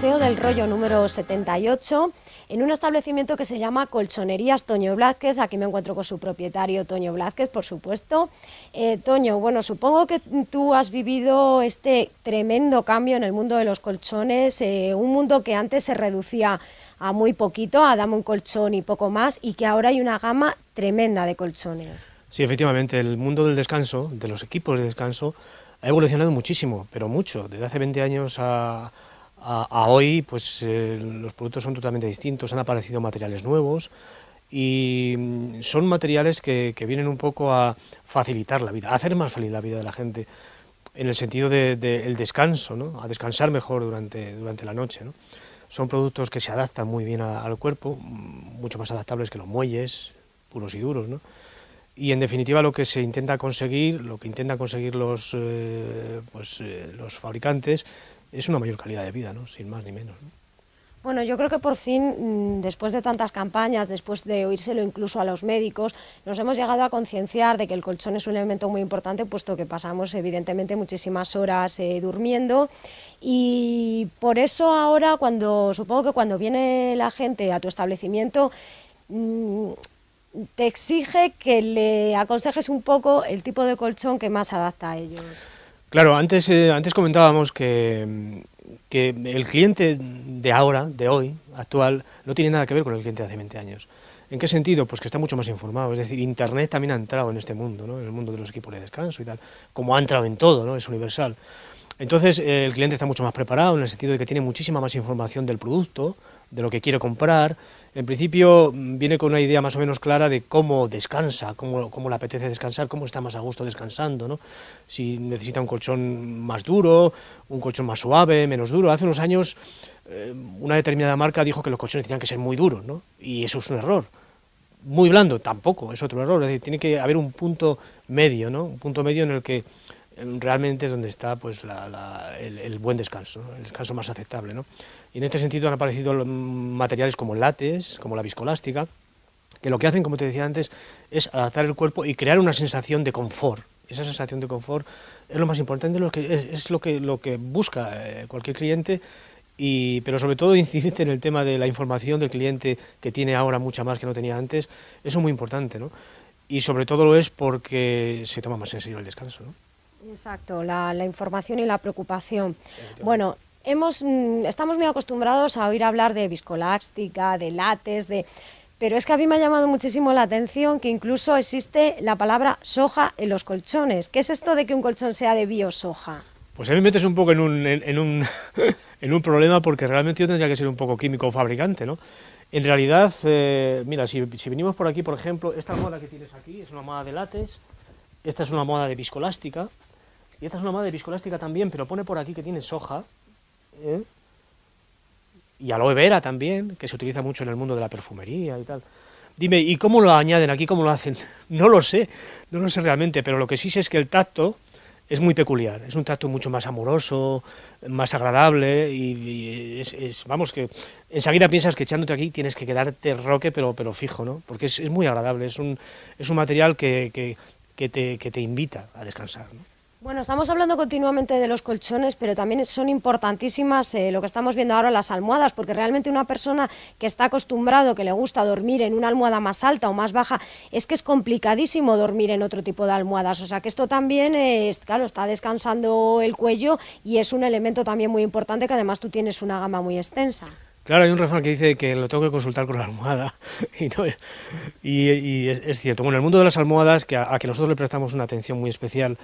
del Rollo número 78, en un establecimiento que se llama Colchonerías Toño Blázquez. Aquí me encuentro con su propietario, Toño Blázquez, por supuesto. Eh, Toño, bueno, supongo que tú has vivido este tremendo cambio en el mundo de los colchones, eh, un mundo que antes se reducía a muy poquito, a dame un colchón y poco más, y que ahora hay una gama tremenda de colchones. Sí, efectivamente, el mundo del descanso, de los equipos de descanso, ha evolucionado muchísimo, pero mucho, desde hace 20 años a, a, hoy, pues eh, los productos son totalmente distintos, han aparecido materiales nuevos y mm, son materiales que, vienen un poco a facilitar la vida, a hacer más feliz la vida de la gente, en el sentido del descanso, ¿no? a descansar mejor durante, durante la noche. Son productos que se adaptan muy bien al cuerpo, mm, mucho más adaptables que los muelles, puros y duros. ¿no? Y en definitiva lo que se intenta conseguir, lo que intentan conseguir eh, pues, eh, los fabricantes, es una mayor calidad de vida, ¿no? sin más ni menos. Bueno, yo creo que por fin, mm, después de tantas campañas, después de oírselo incluso a los médicos, nos hemos llegado a concienciar de que el colchón es un elemento muy importante, puesto que pasamos evidentemente muchísimas horas eh, durmiendo. Y por eso ahora, cuando supongo que cuando viene la gente a tu establecimiento, mm, te exige que le aconsejes un poco el tipo de colchón que más adapta a ellos. Claro, antes, eh, antes comentábamos que, el cliente de ahora, de hoy, actual, no tiene nada que ver con el cliente de hace 20 años. ¿En qué sentido? Pues que está mucho más informado. Es decir, Internet también ha entrado en este mundo, ¿no? en el mundo de los equipos de descanso y tal, como ha entrado en todo, ¿no? es universal. Entonces, eh, el cliente está mucho más preparado en el sentido de que tiene muchísima más información del producto, de lo que quiere comprar. En principio mm, viene con una idea más o menos clara de cómo descansa, cómo, cómo le apetece descansar, cómo está más a gusto descansando, ¿no? si necesita un colchón más duro, un colchón más suave, menos duro. Hace unos años eh, una determinada marca dijo que los colchones tenían que ser muy duros ¿no? y eso es un error. Muy blando tampoco, es otro error. Es tiene que haber un punto medio, ¿no? un punto medio en el que realmente es donde está pues, el, buen descanso, el descanso más aceptable. Y en este sentido han aparecido materiales como el látex, como la viscolástica, que lo que hacen, como te decía antes, es adaptar el cuerpo y crear una sensación de confort. Esa sensación de confort es lo más importante, lo que, es, lo, que, lo que busca eh, cualquier cliente y, pero sobre todo incidir en el tema de la información del cliente que tiene ahora mucha más que no tenía antes, eso es muy importante, ¿no? Y sobre todo lo es porque se toma más en serio el descanso, ¿no? Exacto, la, información y la preocupación. Bueno, hemos, mm, estamos muy acostumbrados a oír hablar de viscolástica, de lates, de... Pero es que a mí me ha llamado muchísimo la atención que incluso existe la palabra soja en los colchones. ¿Qué es esto de que un colchón sea de bio soja? Pues a mí me metes un poco en un, en, un, en un problema porque realmente yo tendría que ser un poco químico o fabricante, ¿no? En realidad, eh, mira, si, si, venimos por aquí, por ejemplo, esta moda que tienes aquí es una moda de lates, esta es una moda de viscolástica, y esta es una madre viscolástica también, pero pone por aquí que tiene soja. ¿eh? Y aloe vera también, que se utiliza mucho en el mundo de la perfumería y tal. Dime, ¿y cómo lo añaden aquí? ¿Cómo lo hacen? No lo sé, no lo sé realmente, pero lo que sí sé es que el tacto es muy peculiar, es un tacto mucho más amoroso, más agradable y, es, vamos, que enseguida piensas que echándote aquí tienes que quedarte roque, pero, fijo, ¿no? Porque es, muy agradable, es un, material que, te, que te invita a descansar, ¿no? Bueno, estamos hablando continuamente de los colchones, pero también son importantísimas eh, lo que estamos viendo ahora las almohadas, porque realmente una persona que está acostumbrado, que le gusta dormir en una almohada más alta o más baja, es que es complicadísimo dormir en otro tipo de almohadas. O sea que esto también, es, claro, está descansando el cuello y es un elemento también muy importante que además tú tienes una gama muy extensa. Claro, hay un refrán que dice que lo tengo que consultar con la almohada. Y, es, cierto. Bueno, el mundo de las almohadas, que a, que nosotros le prestamos una atención muy especial,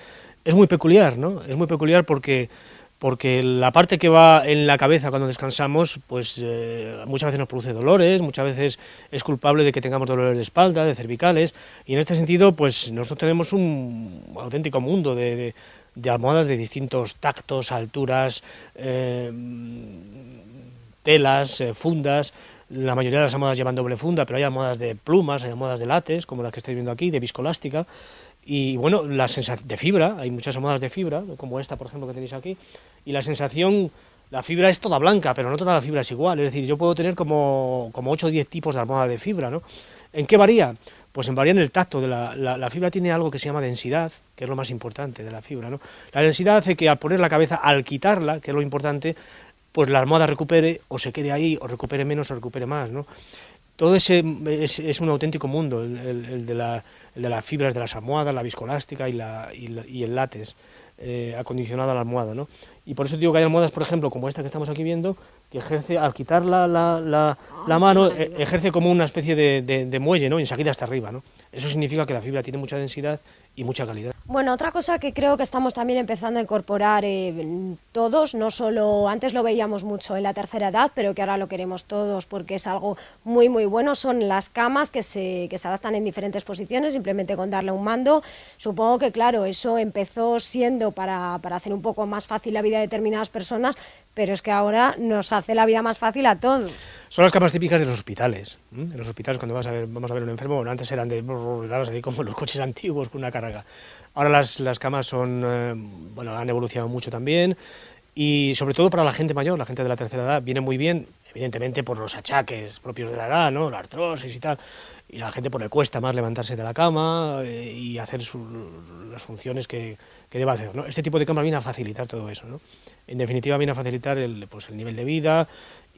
es muy peculiar, ¿no? Es muy peculiar porque, porque la parte que va en la cabeza cuando descansamos, pues eh, muchas veces nos produce dolores, muchas veces es culpable de que tengamos dolores de espalda, de cervicales. Y en este sentido, pues nosotros tenemos un auténtico mundo de, almohadas de distintos tactos, alturas. Eh, telas, eh, fundas. La mayoría de las almohadas llevan doble funda, pero hay almohadas de plumas, hay almohadas de látex, como las que estáis viendo aquí, de viscolástica. Y bueno, la sensación de fibra, hay muchas almohadas de fibra, como esta, por ejemplo, que tenéis aquí. Y la sensación, la fibra es toda blanca, pero no toda la fibra es igual. Es decir, yo puedo tener como, como 8 o 10 tipos de almohadas de fibra, ¿no? ¿En qué varía? Pues en varía en el tacto. De la, la, la, fibra tiene algo que se llama densidad, que es lo más importante de la fibra. ¿no? La densidad hace que al poner la cabeza, al quitarla, que es lo importante, pues la almohada recupere o se quede ahí, o recupere menos o recupere más, ¿no? Todo ese es, un auténtico mundo, el, de la, de las fibras de las almohadas, la viscolástica y, el látex acondicionada eh, acondicionado a la almohada, ¿no? Y por eso digo que hay almohadas, por ejemplo, como esta que estamos aquí viendo, que ejerce, al quitar la, la, ah, mano, eh, ejerce como una especie de, muelle, ¿no? Y enseguida hasta arriba, ¿no? Eso significa que la fibra tiene mucha densidad y mucha calidad. Bueno, otra cosa que creo que estamos también empezando a incorporar eh, todos, no solo antes lo veíamos mucho en la tercera edad, pero que ahora lo queremos todos porque es algo muy muy bueno, son las camas que se, que se adaptan en diferentes posiciones, simplemente con darle un mando. Supongo que claro, eso empezó siendo para, para hacer un poco más fácil la vida de determinadas personas, pero es que ahora nos hace la vida más fácil a todos. Son las camas típicas de los hospitales. En los hospitales cuando vas a ver, vamos a ver un enfermo, antes eran de como los coches antiguos con una carga. Ahora las, las camas son, eh, bueno, han evolucionado mucho también y sobre todo para la gente mayor, la gente de la tercera edad, viene muy bien, evidentemente por los achaques propios de la edad, ¿no? la artrosis y tal, y la gente por pues, le cuesta más levantarse de la cama eh, y hacer las funciones que, que deba hacer. ¿no? Este tipo de cama viene a facilitar todo eso. ¿no? En definitiva, viene a facilitar el, pues, el nivel de vida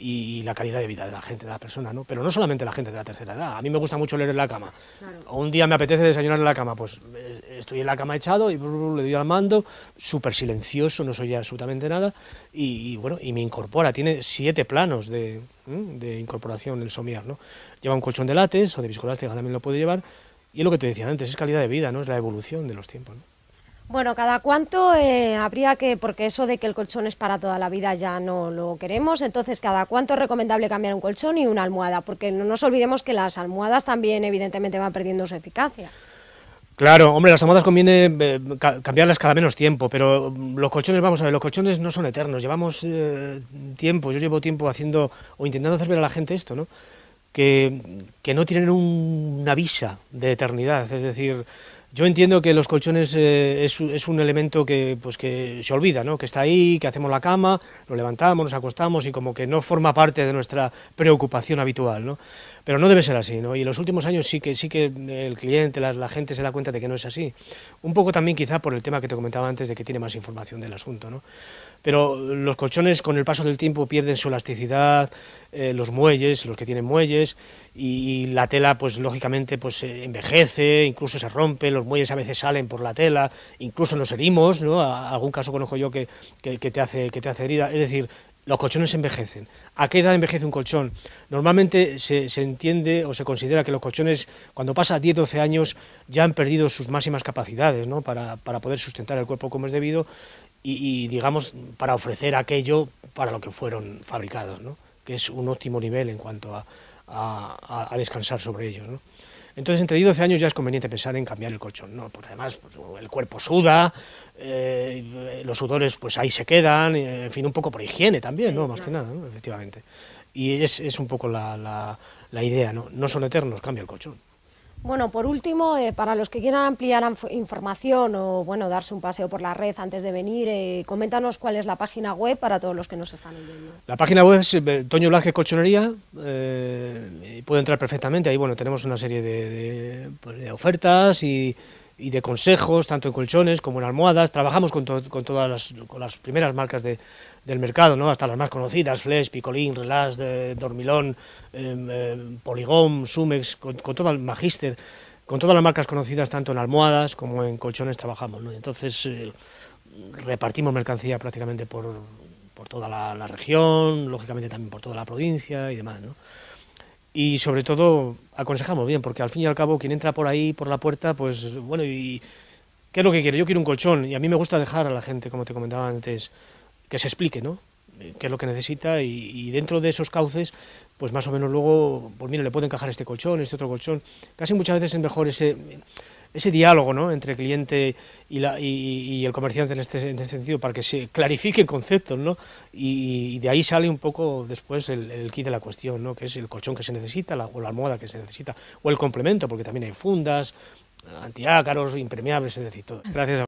y la calidad de vida de la gente, de la persona, ¿no? Pero no solamente la gente de la tercera edad. A mí me gusta mucho leer en la cama. O un día me apetece desayunar en la cama, pues eh, estoy en la cama echado y le doy al mando, súper silencioso, no soy absolutamente nada, y, bueno, y me incorpora. Tiene siete planos de, incorporación el somiar, ¿no? Lleva un colchón de látex o de viscolástica, también lo puede llevar, y es lo que te decía antes, es calidad de vida, ¿no? Es la evolución de los tiempos, ¿no? Bueno, cada cuánto eh, habría que, porque eso de que el colchón es para toda la vida ya no lo queremos, entonces cada cuánto es recomendable cambiar un colchón y una almohada, porque no nos olvidemos que las almohadas también evidentemente van perdiendo su eficacia. Claro, hombre, las almohadas conviene eh, cambiarlas cada menos tiempo, pero mm, los colchones, vamos a ver, los colchones no son eternos, llevamos eh, tiempo, yo llevo tiempo haciendo o intentando hacer ver a la gente esto, ¿no? Que, que no tienen una visa de eternidad, es decir, yo entiendo que los colchones eh, es, un elemento que, pues que se olvida, ¿no? que está ahí, que hacemos la cama, lo levantamos, nos acostamos y como que no forma parte de nuestra preocupación habitual. Pero no debe ser así, y en los últimos años sí que, sí que el cliente, la, gente se da cuenta de que no es así. Un poco también quizá por el tema que te comentaba antes de que tiene más información del asunto. Pero los colchones con el paso del tiempo pierden su elasticidad, eh, los muelles, los que tienen muelles, y, la tela, pues lógicamente, pues eh, envejece, incluso se rompe, los muelles a veces salen por la tela, incluso nos herimos, ¿no? algún caso conozco yo que, te hace, que te hace herida, es decir, los colchones envejecen. ¿A qué edad envejece un colchón? Normalmente se, entiende o se considera que los colchones, cuando pasa 10-12 años, ya han perdido sus máximas capacidades ¿no? para, poder sustentar el cuerpo como es debido y, digamos, para ofrecer aquello para lo que fueron fabricados. ¿no? que es un óptimo nivel en cuanto a, descansar sobre ellos. Entonces, entre 12 años ya es conveniente pensar en cambiar el colchón, ¿no? Porque además pues, el cuerpo suda, eh, los sudores pues ahí se quedan, eh, en fin, un poco por higiene también, ¿no? Más que nada, efectivamente. Y es, es un poco la, idea, ¿no? No son eternos, cambia el colchón. Bueno, por último, eh, para los que quieran ampliar información o bueno, darse un paseo por la red antes de venir, eh, coméntanos cuál es la página web para todos los que nos están oyendo. La página web es eh, Toño Laje Colchonería, puede entrar perfectamente, ahí bueno, tenemos una serie de, de pues, ofertas y y de consejos, tanto en colchones como en almohadas. Trabajamos con, con todas las, con las, primeras marcas de, del mercado, ¿no? hasta las más conocidas, Flesh, Picolín, Relax, eh, Dormilón, eh, Poligón, Sumex, con, todo el Magister, con todas las marcas conocidas, tanto en almohadas como en colchones trabajamos. ¿no? Entonces eh, repartimos mercancía prácticamente por, toda la, la, región, lógicamente también por toda la provincia y demás. ¿no? y sobre todo aconsejamos bien, porque al fin y al cabo quien entra por ahí, por la puerta, pues bueno, y ¿qué es lo que quiere? Yo quiero un colchón y a mí me gusta dejar a la gente, como te comentaba antes, que se explique, ¿no? qué es lo que necesita y, dentro de esos cauces, pues más o menos luego, pues mira, le puede encajar este colchón, este otro colchón. Casi muchas veces es mejor ese, ese diálogo ¿no? entre cliente y, la, y, el comerciante este, en este, sentido, para que se clarifiquen conceptos, ¿no? Y, de ahí sale un poco después el, kit de la cuestión, ¿no? Que es el colchón que se necesita, o la almohada que se necesita, o el complemento, porque también hay fundas, antiácaros, impermeables, es decir, todo. Gracias a